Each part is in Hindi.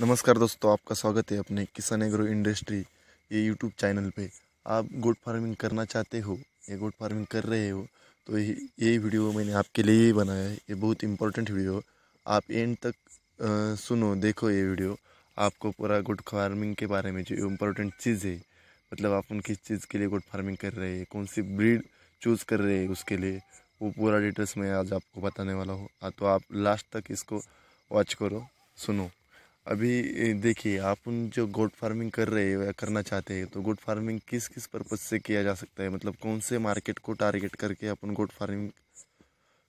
नमस्कार दोस्तों आपका स्वागत है अपने किसान एग्रो इंडस्ट्री ये यूट्यूब चैनल पे आप गोट फार्मिंग करना चाहते हो या गोट फार्मिंग कर रहे हो तो ये वीडियो मैंने आपके लिए ही बनाया है ये बहुत इंपॉर्टेंट वीडियो आप एंड तक आ, सुनो देखो ये वीडियो आपको पूरा गोट फार्मिंग के बारे में जो इम्पोर्टेंट चीज़ है मतलब आप उन किस चीज़ के लिए गोट फार्मिंग कर रहे हैं कौन सी ब्रीड चूज़ कर रहे हैं उसके लिए वो पूरा डिटेल्स मैं आज आपको बताने वाला हूँ तो आप लास्ट तक इसको वॉच करो सुनो अभी देखिए आप उन जो गोट फार्मिंग कर रहे हो या करना चाहते हैं तो गोट फार्मिंग किस किस पर्पज़ से किया जा सकता है मतलब कौन से मार्केट को टारगेट करके अपन गोट फार्मिंग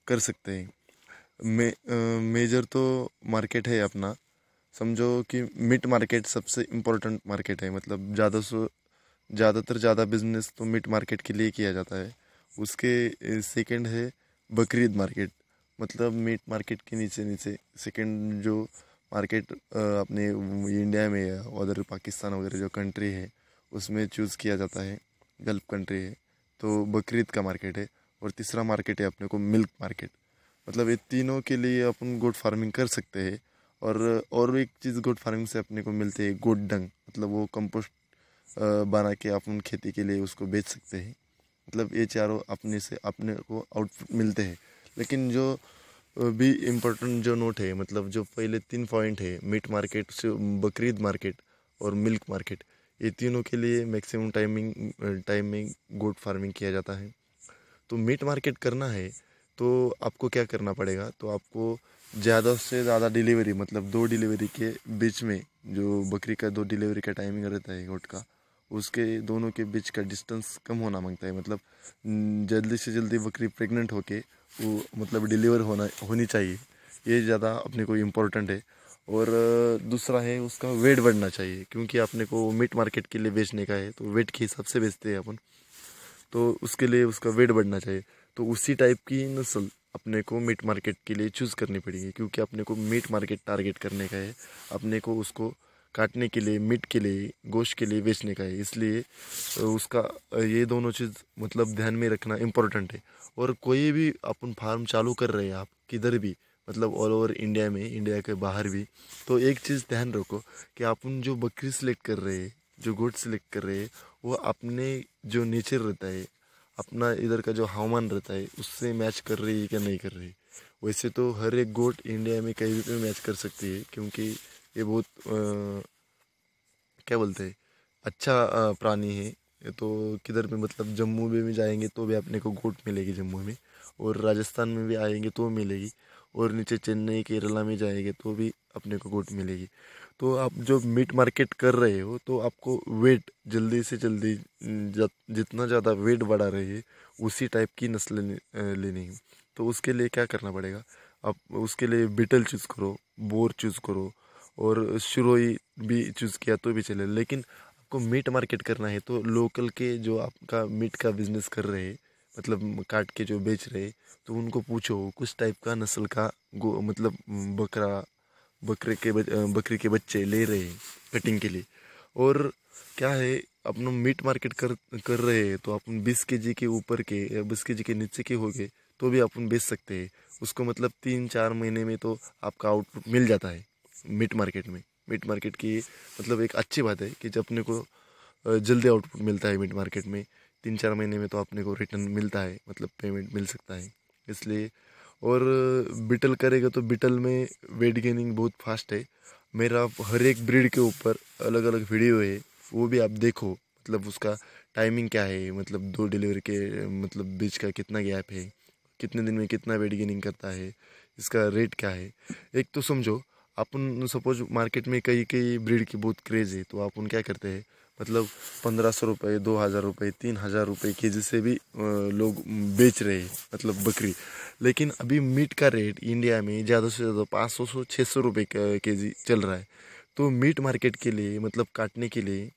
कर सकते हैं मे मेजर तो मार्केट है अपना समझो कि मिट मार्केट सबसे इम्पोर्टेंट मार्केट है मतलब ज़्यादा से ज़्यादातर ज़्यादा बिजनेस तो मिट मार्केट के लिए किया जाता है उसके सेकंड है बकरीद मार्केट मतलब मीट मार्केट के नीचे नीचे सेकंड जो मार्केट अपने इंडिया में या अदर पाकिस्तान वगैरह जो कंट्री है उसमें चूज़ किया जाता है गल्फ कंट्री है तो बकरीद का मार्केट है और तीसरा मार्केट है अपने को मिल्क मार्केट मतलब ये तीनों के लिए अपन गुड फार्मिंग कर सकते हैं और और एक चीज़ गुड फार्मिंग से अपने को मिलती है गुड डंग मतलब वो कंपोस्ट बना के अपन खेती के लिए उसको बेच सकते हैं मतलब ये चारों अपने से अपने को आउटपुट मिलते हैं लेकिन जो भी इम्पोर्टेंट जो नोट है मतलब जो पहले तीन पॉइंट है मीट मार्केट से बकरीद मार्केट और मिल्क मार्केट ये तीनों के लिए मैक्सिमम टाइमिंग टाइम में गोट फार्मिंग किया जाता है तो मीट मार्केट करना है तो आपको क्या करना पड़ेगा तो आपको ज़्यादा से ज़्यादा डिलीवरी मतलब दो डिलीवरी के बीच में जो बकरी का दो डिलीवरी का टाइमिंग रहता है गोट का उसके दोनों के बीच का डिस्टेंस कम होना मांगता है मतलब जल्दी से जल्दी बकरी प्रेग्नेंट होके वो मतलब डिलीवर होना होनी चाहिए ये ज़्यादा अपने को इम्पोर्टेंट है और दूसरा है उसका वेट बढ़ना चाहिए क्योंकि अपने को मीट मार्केट के लिए बेचने का है तो वेट के हिसाब से बेचते हैं अपन तो उसके लिए उसका वेट बढ़ना चाहिए तो उसी टाइप की नस्ल अपने को मीट मार्केट के लिए चूज़ करनी पड़ेगी क्योंकि अपने को मीट मार्केट टारगेट करने का है अपने को उसको काटने के लिए मीट के लिए गोश्त के लिए बेचने का है इसलिए उसका ये दोनों चीज़ मतलब ध्यान में रखना इम्पोर्टेंट है और कोई भी अपन फार्म चालू कर रहे हैं आप किधर भी मतलब ऑल ओवर इंडिया में इंडिया के बाहर भी तो एक चीज़ ध्यान रखो कि अपन जो बकरी सिलेक्ट कर रहे हैं जो गोट सिलेक्ट कर रहे हैं वो अपने जो नेचर रहता है अपना इधर का जो हवामान रहता है उससे मैच कर रही है क्या नहीं कर रही वैसे तो हर एक गोट इंडिया में कहीं भी मैच कर सकती है क्योंकि ये बहुत क्या बोलते हैं अच्छा प्राणी है तो किधर भी मतलब जम्मू में भी जाएंगे तो भी अपने को गोट मिलेगी जम्मू में और राजस्थान में भी आएंगे तो मिलेगी और नीचे चेन्नई केरला में जाएंगे तो भी अपने को गोट मिलेगी तो आप जो मीट मार्केट कर रहे हो तो आपको वेट जल्दी से जल्दी जितना ज़्यादा वेट बढ़ा रही है उसी टाइप की नस्ल लेनी है तो उसके लिए क्या करना पड़ेगा आप उसके लिए बिटल चूज़ करो बोर चूज़ करो और शिरोई भी चूज़ किया तो भी चले लेकिन आपको मीट मार्केट करना है तो लोकल के जो आपका मीट का बिजनेस कर रहे हैं मतलब काट के जो बेच रहे तो उनको पूछो कुछ टाइप का नस्ल का गो मतलब बकरा बकरे के बकरी के बच्चे ले रहे हैं कटिंग के लिए और क्या है अपन मीट मार्केट कर कर रहे हैं तो अपन बीस के जी के ऊपर के या बीस के जी के नीचे के हो गए तो भी अपन बेच सकते हैं उसको मतलब तीन चार महीने में तो आपका आउटपुट मिल जाता है मीट मार्केट में मीट मार्केट की मतलब एक अच्छी बात है कि जब अपने को जल्दी आउटपुट मिलता है मीट मार्केट में तीन चार महीने में तो अपने को रिटर्न मिलता है मतलब पेमेंट मिल सकता है इसलिए और बिटल करेगा तो बिटल में वेट गेनिंग बहुत फास्ट है मेरा हर एक ब्रीड के ऊपर अलग अलग वीडियो है वो भी आप देखो मतलब उसका टाइमिंग क्या है मतलब दो डिलीवरी के मतलब बीच का कितना गैप है कितने दिन में कितना वेट गेनिंग करता है इसका रेट क्या है एक तो समझो अपन सपोज मार्केट में कई कई ब्रीड की बहुत क्रेज़ है तो आप उन क्या करते हैं मतलब पंद्रह सौ रुपये दो हज़ार रुपये तीन हज़ार रुपये के जी से भी लोग बेच रहे हैं मतलब बकरी लेकिन अभी मीट का रेट इंडिया में ज़्यादा से ज़्यादा पाँच सौ सौ छः सौ रुपये के जी चल रहा है तो मीट मार्केट के लिए मतलब काटने के लिए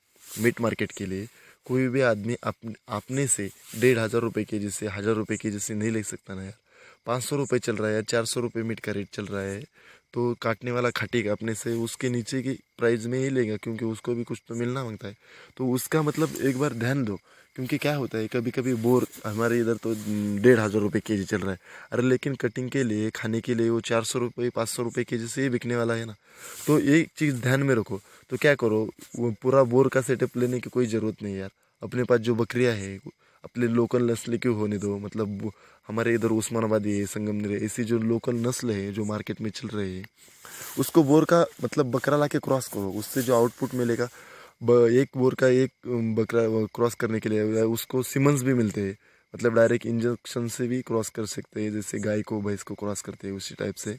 मीट मार्केट के लिए कोई भी आदमी अपने अपने से डेढ़ हज़ार रुपये के जी से हज़ार रुपये के जी से नहीं ले सकता ना यार पाँच सौ रुपये चल रहा है यार चार सौ रुपये मीट का रेट चल रहा है तो काटने वाला खटेगा अपने से उसके नीचे की प्राइस में ही लेगा क्योंकि उसको भी कुछ तो मिलना मांगता है तो उसका मतलब एक बार ध्यान दो क्योंकि क्या होता है कभी कभी बोर हमारे इधर तो डेढ़ हज़ार रुपये के जी चल रहा है अरे लेकिन कटिंग के लिए खाने के लिए वो चार सौ रुपये पाँच सौ रुपये के जी से ही बिकने वाला है ना तो एक चीज़ ध्यान में रखो तो क्या करो वो पूरा बोर का सेटअप लेने की कोई ज़रूरत नहीं यार अपने पास जो बकरियाँ है अपने लोकल नस्ल क्यों होने दो मतलब हमारे इधर उस्मानाबादी है संगम है ऐसी जो लोकल नस्ल है जो मार्केट में चल रही है उसको बोर का मतलब बकरा ला के क्रॉस करो उससे जो आउटपुट मिलेगा एक बोर का एक बकरा क्रॉस करने के लिए उसको सिमंस भी मिलते हैं मतलब डायरेक्ट इंजेक्शन से भी क्रॉस कर सकते हैं जैसे गाय को भैंस को क्रॉस करते हैं उसी टाइप से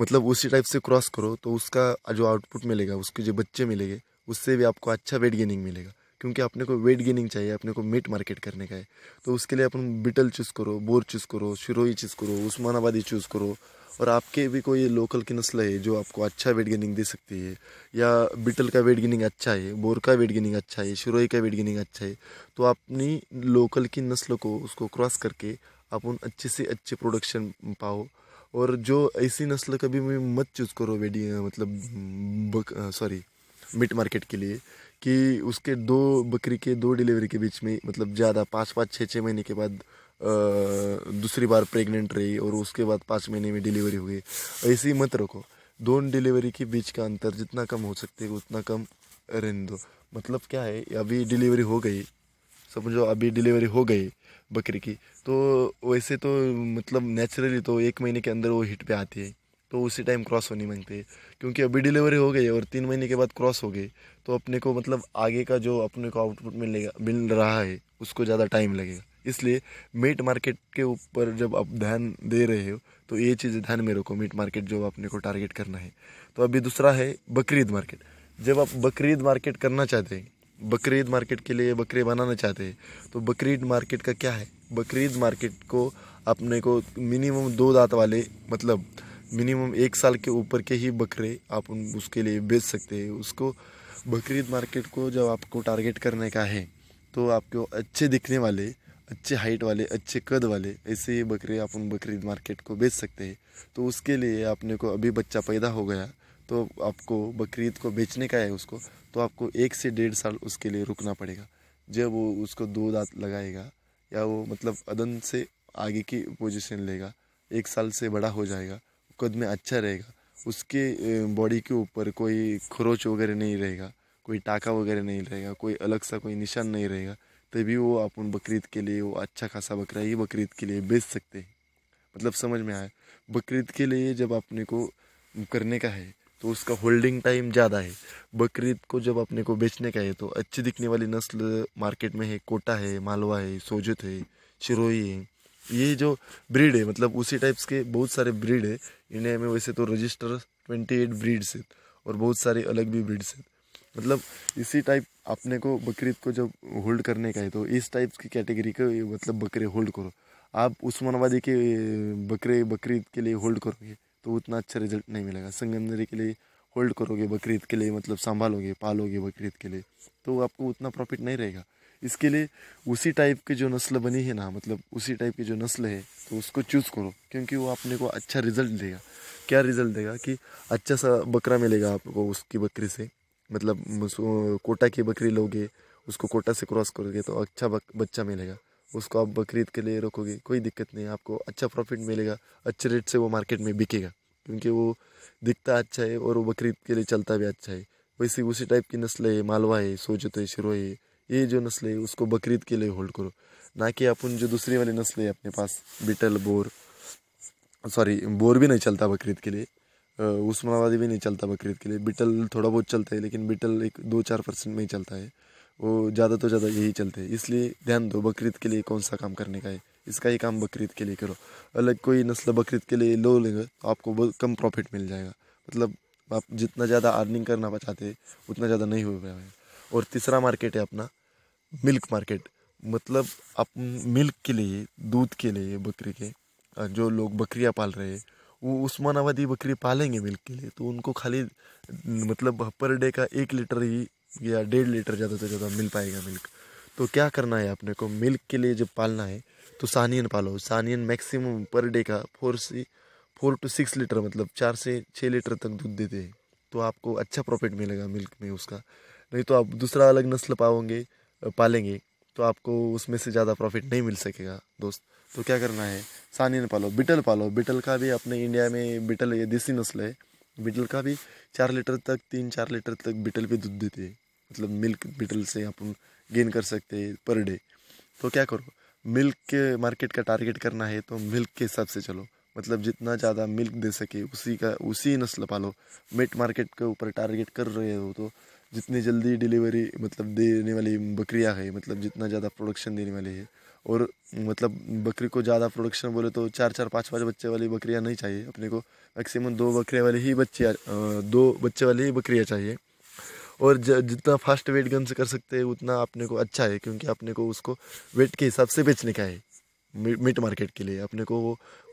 मतलब उसी टाइप से क्रॉस करो तो उसका जो आउटपुट मिलेगा उसके जो बच्चे मिलेंगे उससे भी आपको अच्छा वेट गेनिंग मिलेगा क्योंकि अपने को वेट गेनिंग चाहिए अपने को मीट मार्केट करने का है तो उसके लिए अपन बिटल चूज़ करो बोर चूज़ करो शिरोई चूज़ करो उस्मानाबादी चूज़ करो और आपके भी कोई लोकल की नस्ल है जो आपको अच्छा वेट गेनिंग दे सकती है या बिटल का वेट गेनिंग अच्छा है बोर का वेट गेनिंग अच्छा है शिरोई का वेट गेनिंग अच्छा है तो अपनी लोकल की नस्ल को उसको क्रॉस करके आप उन अच्छे से अच्छे प्रोडक्शन पाओ और जो ऐसी नस्ल कभी मत चूज़ करो वेडी मतलब सॉरी मिट मार्केट के लिए कि उसके दो बकरी के दो डिलीवरी के बीच में मतलब ज़्यादा पाँच पाँच छः छः महीने के बाद दूसरी बार प्रेग्नेंट रही और उसके बाद पाँच महीने में डिलीवरी हुई ऐसे ऐसी मत रखो दोनों डिलीवरी के बीच का अंतर जितना कम हो सकते है उतना कम रहने दो मतलब क्या है अभी डिलीवरी हो गई समझो अभी डिलीवरी हो गई बकरी की तो वैसे तो मतलब नेचुरली तो एक महीने के अंदर वो हिट पे आती है तो उसी टाइम क्रॉस होनी मांगते क्योंकि अभी डिलीवरी हो गई और तीन महीने के बाद क्रॉस हो गई तो अपने को मतलब आगे का जो अपने को आउटपुट मिलेगा मिल रहा है उसको ज़्यादा टाइम लगेगा इसलिए मीट मार्केट के ऊपर जब आप ध्यान दे रहे हो तो ये चीज़ ध्यान में रखो मीट मार्केट जो अपने को टारगेट करना है तो अभी दूसरा है बकरीद मार्केट जब आप बकरीद मार्केट करना चाहते हैं बकरीद मार्केट के लिए बकरे बनाना चाहते हैं तो बकरीद मार्केट का क्या है बकरीद मार्केट को अपने को मिनिमम दो दांत वाले मतलब मिनिमम एक साल के ऊपर के ही बकरे आप उन उसके लिए बेच सकते हैं उसको बकरीद मार्केट को जब आपको टारगेट करने का है तो आपको अच्छे दिखने वाले अच्छे हाइट वाले अच्छे कद वाले ऐसे ही बकरे आप उन बकरीद मार्केट को बेच सकते हैं तो उसके लिए आपने को अभी बच्चा पैदा हो गया तो आपको बकरीद को बेचने का है उसको तो आपको एक से डेढ़ साल उसके लिए रुकना पड़ेगा जब वो उसको दो दांत लगाएगा या वो मतलब अदन से आगे की पोजीशन लेगा एक साल से बड़ा हो जाएगा कद में अच्छा रहेगा उसके बॉडी के ऊपर कोई खरोच वगैरह नहीं रहेगा कोई टाका वगैरह नहीं रहेगा कोई अलग सा कोई निशान नहीं रहेगा तभी वो अपन बकरीद के लिए वो अच्छा खासा बकरा ही बकरीद के लिए बेच सकते हैं मतलब समझ में आया बकरीद के लिए जब अपने को करने का है तो उसका होल्डिंग टाइम ज़्यादा है बकरीद को जब अपने को बेचने का है तो अच्छी दिखने वाली नस्ल मार्केट में है कोटा है मालवा है सोजत है शिरोही है ये जो ब्रीड है मतलब उसी टाइप्स के बहुत सारे ब्रीड है इंडिया में वैसे तो रजिस्टर ट्वेंटी एट ब्रीड्स हैं और बहुत सारे अलग भी ब्रीड्स हैं मतलब इसी टाइप अपने को बकरीद को जब होल्ड करने का है तो इस टाइप की कैटेगरी को मतलब बकरे होल्ड करो आप उस्मानाबादी के बकरे बकरीद के लिए होल्ड करोगे तो उतना अच्छा रिजल्ट नहीं मिलेगा संगमनेरी के लिए होल्ड करोगे बकरीद के लिए मतलब संभालोगे पालोगे बकरीद के लिए तो आपको उतना प्रॉफिट नहीं रहेगा इसके लिए उसी टाइप की जो नस्ल बनी है ना मतलब उसी टाइप की जो नस्ल है तो उसको चूज़ करो क्योंकि वो अपने को अच्छा रिजल्ट देगा क्या रिजल्ट देगा कि अच्छा सा बकरा मिलेगा आपको उसकी बकरी से मतलब कोटा की बकरी लोगे उसको कोटा से क्रॉस करोगे तो अच्छा बच्चा मिलेगा उसको आप बकरीद के लिए रखोगे कोई दिक्कत नहीं आपको अच्छा प्रॉफिट मिलेगा अच्छे रेट से वो मार्केट में बिकेगा क्योंकि वो दिखता अच्छा है और वो बकरीद के लिए चलता भी अच्छा है वैसे उसी टाइप की नस्ल है मालवा है सोजत है शिरो है ये जो नस्ल है उसको बकरीद के लिए होल्ड करो ना कि अपन जो दूसरी वाली नस्ल है अपने पास बिटल बोर सॉरी बोर भी नहीं चलता बकरीद के लिए उस्मानाबादी भी नहीं चलता बकरीद के लिए बिटल थोड़ा बहुत चलता है लेकिन बिटल एक दो चार परसेंट में ही चलता है वो ज़्यादा तो ज़्यादा यही चलते हैं इसलिए ध्यान दो बकरीद के लिए कौन सा काम करने का है इसका ही काम बकरीद के लिए करो अलग कोई नस्ल बकरीद के लिए लो लेंगे तो आपको बहुत कम प्रॉफिट मिल जाएगा मतलब आप जितना ज़्यादा अर्निंग करना चाहते हैं उतना ज़्यादा नहीं हो पाएगा और तीसरा मार्केट है अपना मिल्क मार्केट मतलब आप मिल्क के लिए दूध के लिए बकरी के जो लोग बकरियाँ पाल रहे हैं वो उस्मानाबादी बकरी पालेंगे मिल्क के लिए तो उनको खाली मतलब पर डे का एक लीटर ही या डेढ़ लीटर ज़्यादा से ज़्यादा मिल पाएगा मिल्क तो क्या करना है आपने को मिल्क के लिए जब पालना है तो सानियन पालो सानियन मैक्सिमम पर डे का फोर से फोर टू सिक्स लीटर मतलब चार से छः लीटर तक दूध देते हैं तो आपको अच्छा प्रॉफिट मिलेगा मिल्क में उसका नहीं तो आप दूसरा अलग नस्ल पाओगे पालेंगे तो आपको उसमें से ज़्यादा प्रॉफिट नहीं मिल सकेगा दोस्त तो क्या करना है सानिन पालो बिटल पालो बिटल का भी अपने इंडिया में बिटल ये देसी नस्ल है बिटल का भी चार लीटर तक तीन चार लीटर तक बिटल भी दूध देते हैं मतलब मिल्क बिटल से अपन गेन कर सकते हैं पर डे तो क्या करो मिल्क के मार्केट का टारगेट करना है तो मिल्क के हिसाब से चलो मतलब जितना ज़्यादा मिल्क दे सके उसी का उसी नस्ल पालो मेट मार्केट के ऊपर टारगेट कर रहे हो तो जितनी जल्दी डिलीवरी मतलब देने वाली बकरियाँ है मतलब जितना ज़्यादा प्रोडक्शन देने वाली है और मतलब बकरी को ज़्यादा प्रोडक्शन बोले तो चार चार पाँच पाँच बच्चे वाली बकरियाँ नहीं चाहिए अपने को मैक्सिमम दो बकरे वाली ही बच्चे दो बच्चे वाली ही बकरियाँ चाहिए और जितना फास्ट वेट गन से कर सकते हैं उतना अपने को अच्छा है क्योंकि अपने को उसको वेट के हिसाब से बेचने का है मीट मार्केट के लिए अपने को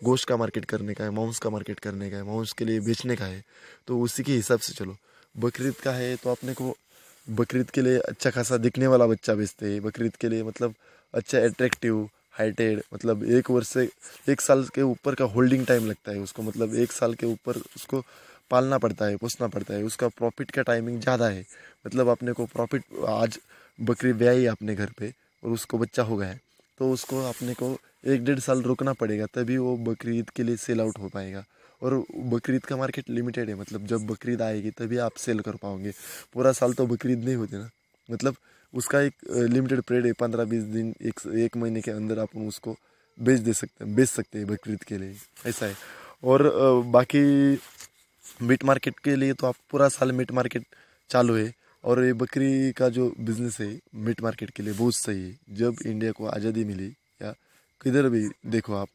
गोश्त का मार्केट करने का है मांस का मार्केट करने का है मांस के लिए बेचने का है तो उसी के हिसाब से चलो बकरीद का है तो अपने को बकरीद के लिए अच्छा खासा दिखने वाला बच्चा बेचते हैं बकरीद के लिए मतलब अच्छा एट्रैक्टिव हाइटेड मतलब एक वर्ष से एक साल के ऊपर का होल्डिंग टाइम लगता है उसको मतलब एक साल के ऊपर उसको पालना पड़ता है पोसना पड़ता है उसका प्रॉफिट का टाइमिंग ज़्यादा है मतलब अपने को प्रॉफिट आज बकरी ब्याई अपने घर पे और उसको बच्चा हो गया है तो उसको अपने को एक डेढ़ साल रुकना पड़ेगा तभी वो बकरीद के लिए सेल आउट हो पाएगा और बकरीद का मार्केट लिमिटेड है मतलब जब बकरीद आएगी तभी आप सेल कर पाओगे पूरा साल तो बकरीद नहीं होती ना मतलब उसका एक लिमिटेड पीरियड है पंद्रह बीस दिन एक एक महीने के अंदर आप उसको बेच दे सकते हैं बेच सकते हैं बकरीद के लिए ऐसा है और बाकी मीट मार्केट के लिए तो आप पूरा साल मीट मार्केट चालू है और ये बकरी का जो बिज़नेस है मीट मार्केट के लिए बहुत सही है जब इंडिया को आज़ादी मिली किधर भी देखो आप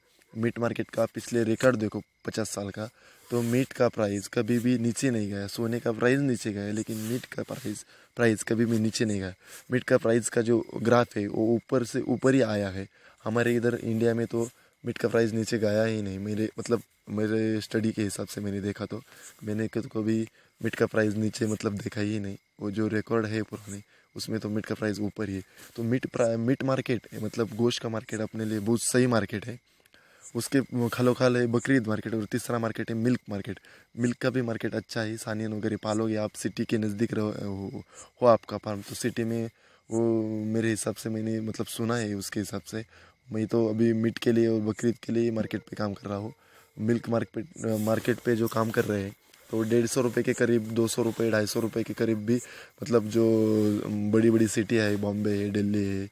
मीट मार्केट का पिछले रिकॉर्ड देखो पचास साल का तो मीट का प्राइस कभी भी नीचे नहीं गया सोने का प्राइस नीचे गया लेकिन मीट का प्राइस प्राइस कभी भी नीचे नहीं गया मीट का प्राइस का जो ग्राफ है वो ऊपर से ऊपर ही आया है हमारे इधर इंडिया में तो मीट का प्राइस नीचे गया ही नहीं मेरे मतलब मेरे स्टडी के हिसाब से मैंने देखा तो मैंने कभी मीट का प्राइस नीचे मतलब देखा ही नहीं वो जो रिकॉर्ड है पुराने उसमें तो मीट का प्राइस ऊपर ही है तो मीट मीट मार्केट मतलब गोश्त का मार्केट अपने लिए बहुत सही मार्केट है उसके खालो खाल है बकरीद मार्केट और तीसरा मार्केट है मिल्क मार्केट मिल्क का भी मार्केट अच्छा है सानियन वगैरह पालोगे आप सिटी के नज़दीक रहो हो, हो आपका फार्म तो सिटी में वो मेरे हिसाब से मैंने मतलब सुना है उसके हिसाब से मैं तो अभी मीट के लिए और बकरीद के लिए मार्केट पे काम कर रहा हूँ मिल्क मार्केट मार्केट पे जो काम कर रहे हैं तो डेढ़ सौ रुपये के करीब दो सौ रुपये ढाई सौ रुपये के करीब भी मतलब जो बड़ी बड़ी सिटी है बॉम्बे है दिल्ली है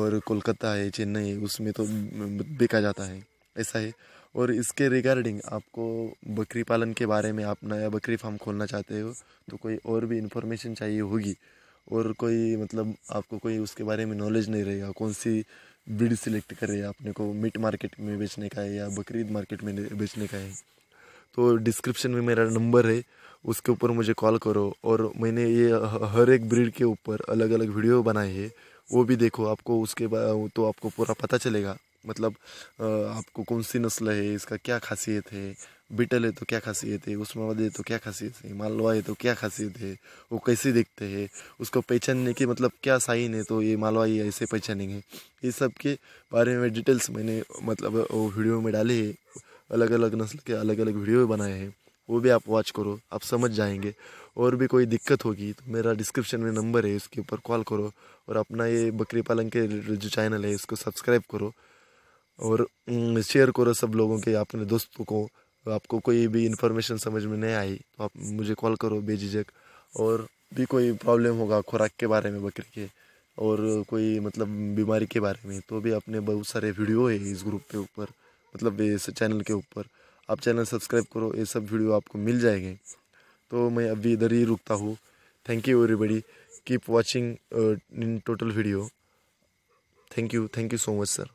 और कोलकाता है चेन्नई है उसमें तो बिका जाता है ऐसा है और इसके रिगार्डिंग आपको बकरी पालन के बारे में आप नया बकरी फार्म खोलना चाहते हो तो कोई और भी इन्फॉर्मेशन चाहिए होगी और कोई मतलब आपको कोई उसके बारे में नॉलेज नहीं रहेगा कौन सी ब्रीड सिलेक्ट करें अपने को मीट मार्केट में बेचने का है या बकरीद मार्केट में बेचने का है तो डिस्क्रिप्शन में मेरा नंबर है उसके ऊपर मुझे कॉल करो और मैंने ये हर एक ब्रीड के ऊपर अलग अलग वीडियो बनाए हैं वो भी देखो आपको उसके बाद तो आपको पूरा पता चलेगा मतलब आपको कौन सी नस्ल है इसका क्या खासियत है बिटल है तो क्या खासियत है उस्माबाद है तो क्या खासियत है मालवा है तो क्या खासियत है वो कैसे देखते हैं उसको पहचानने की मतलब क्या साइन है तो ये मालवा ये ऐसे पहचानेंगे ये सब के बारे में डिटेल्स मैंने मतलब वो वीडियो में डाले है अलग अलग नस्ल के अलग अलग वीडियो बनाए हैं वो भी आप वॉच करो आप समझ जाएंगे और भी कोई दिक्कत होगी तो मेरा डिस्क्रिप्शन में नंबर है उसके ऊपर कॉल करो और अपना ये बकरी पालन के जो चैनल है इसको सब्सक्राइब करो और शेयर करो सब लोगों के अपने दोस्तों को आपको कोई भी इन्फॉर्मेशन समझ में नहीं आई तो आप मुझे कॉल करो बेझिझक और भी कोई प्रॉब्लम होगा खुराक के बारे में बकरी के और कोई मतलब बीमारी के बारे में तो भी अपने बहुत सारे वीडियो है इस ग्रुप के ऊपर मतलब इस चैनल के ऊपर आप चैनल सब्सक्राइब करो ये सब वीडियो आपको मिल जाएंगे तो मैं अभी इधर ही रुकता हूँ thank you everybody keep watching in total video thank you thank you so much sir